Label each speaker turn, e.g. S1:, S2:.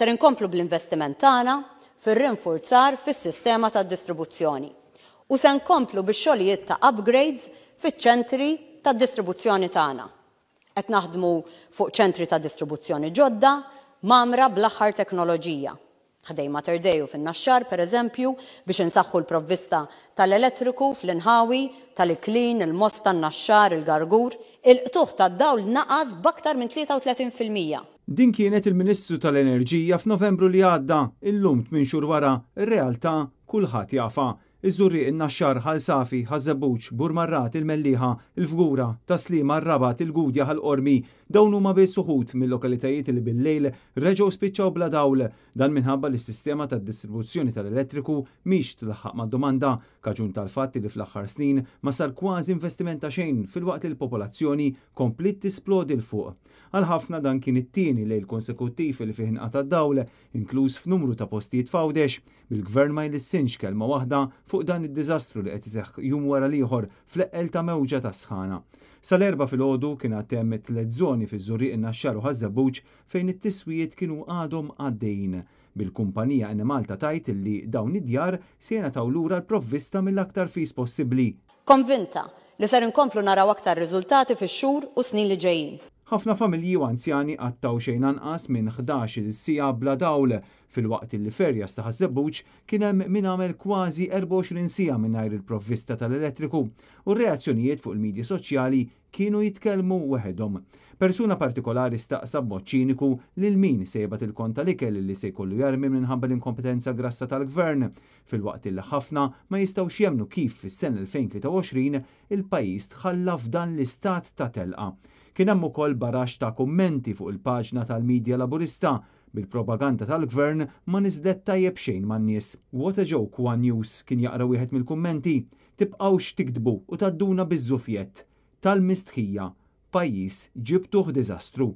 S1: Ser inkomplu bl-investiment tagħna fir-rinforzar fis-sistema tad-distribuzzjoni u se nkomplu bix-xogħlijiet ta' upgrades fiċ-ċentri tad-distribuzzjoni tagħna. Qed naħdmu fuq ċentri ta' distribuzzjoni ġodda mamra bl-aħħar teknoloġija. Ħdejma Mater fin-naxxar, per eżempju, biex insaħħu l-provvista tal-elettriku fl-inħawi, tal-iklin, il mosta tan-naxxar, il-gargur, il-qtuħ tad-dawl naqas b'aktar minn 33%.
S2: Din kienet il-Ministru tal-Enerġija f'Novembru li għadda, illum tmien xhur wara, realtà kulħadd jafa' iżurri in-naxxar ħal-safi, ħazzabuċ, burmarrat, il-melliħa, il-fgura, taslima, rabat, il-gudja, ħal-qormi, dawn huma biss uħut mill-lokalitajiet li bil-lejl reġgħu spiċċaw bla dawl dan minħabba li s-sistema tad-distribuzzjoni tal-elettriku miex tlaħħaq mad-domanda kaġun tal-fatt li fl-aħħar snin ma sar kważi investimenta' xejn fil-waqt li l-popolazzjoni komplit tisplodi l fuq. Għal ħafna dan kien it-tieni lejl konsekuttiv li fih inqata' dawl inkluż f'numru ta' postijiet fawdex, bil-gvern ma jlissinx kelma waħda fuq dan id-diżastru li qed iseħħ jum wara l-ieħor fl-eqqel ta' mewġa ta' sħana. Sal-erba fil-ħodu kien għattemmet tliet żoni fiż-żuriq in-naxxar u ħażabuġ fejn it-tiswijiet kienu għadhom għaddejn. Bil-kumpanija Enemalta tajt li dawn id-djar sena lura l-provvista mill-aktar fis possibbli.
S1: Konvinta li ser inkomplu naraw aktar riżultati fix-xhur u snin li ġejjin
S2: ħafna familji u anzjani għattaw xejn anqas minn 11 sija bla dawl fil-waqt li ferja staħazzebbuċ żebbuċ kien hemm min għamel kważi 24 sija mingħajr il-provvista tal-elettriku u reazzjonijiet fuq il-medji soċjali kienu jitkellmu weħedhom. Persuna partikolari staqsa b'mod ċiniku l min sejbat il-konta li kelli li se jkollu jarmi minħabba l-inkompetenza grassa tal-gvern, fil-waqt li ħafna ma jistawx jemnu kif fis-sen 2023 il-pajis tħalla f'dan l-istat ta' telqa Kien hemm ukoll barax ta' kummenti fuq il-paġna tal-Midja Laburista bil-propaganda tal-gvern ma niżdet tajjeb xejn man nies. What a joke one news kien jaqra wieħed mill-kummenti tibqgħux tiktbu u tadduna biż-żufjet tal-mistħija pajjiż ġibtuh diżastru.